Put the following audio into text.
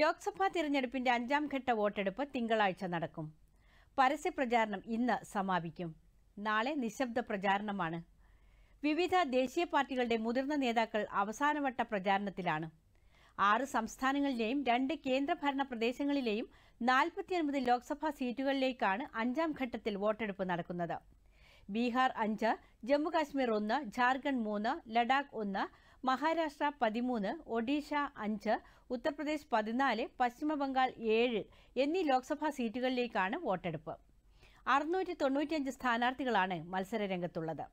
ലോക്സഭാ തിരഞ്ഞെടുപ്പിന്റെ അഞ്ചാം ഘട്ട വോട്ടെടുപ്പ് തിങ്കളാഴ്ച നടക്കും പരസ്യ പ്രചാരണം ഇന്ന് സമാപിക്കും നാളെ നിശബ്ദ പ്രചാരണമാണ് വിവിധ ദേശീയ പാർട്ടികളുടെ മുതിർന്ന നേതാക്കൾ അവസാനവട്ട പ്രചാരണത്തിലാണ് ആറ് സംസ്ഥാനങ്ങളിലെയും രണ്ട് കേന്ദ്രഭരണ പ്രദേശങ്ങളിലെയും നാൽപ്പത്തിയൊൻപത് ലോക്സഭാ സീറ്റുകളിലേക്കാണ് അഞ്ചാം ഘട്ടത്തിൽ വോട്ടെടുപ്പ് നടക്കുന്നത് ബീഹാർ അഞ്ച് ജമ്മുകാശ്മീർ ഒന്ന് ജാർഖണ്ഡ് മൂന്ന് ലഡാക്ക് ഒന്ന് മഹാരാഷ്ട്ര പതിമൂന്ന് ഒഡീഷ അഞ്ച് ഉത്തർപ്രദേശ് പതിനാല് പശ്ചിമബംഗാൾ ഏഴ് എന്നീ ലോക്സഭാ സീറ്റുകളിലേക്കാണ് വോട്ടെടുപ്പ് അറുന്നൂറ്റി തൊണ്ണൂറ്റിയഞ്ച് സ്ഥാനാർത്ഥികളാണ് മത്സരരംഗത്തുള്ളത്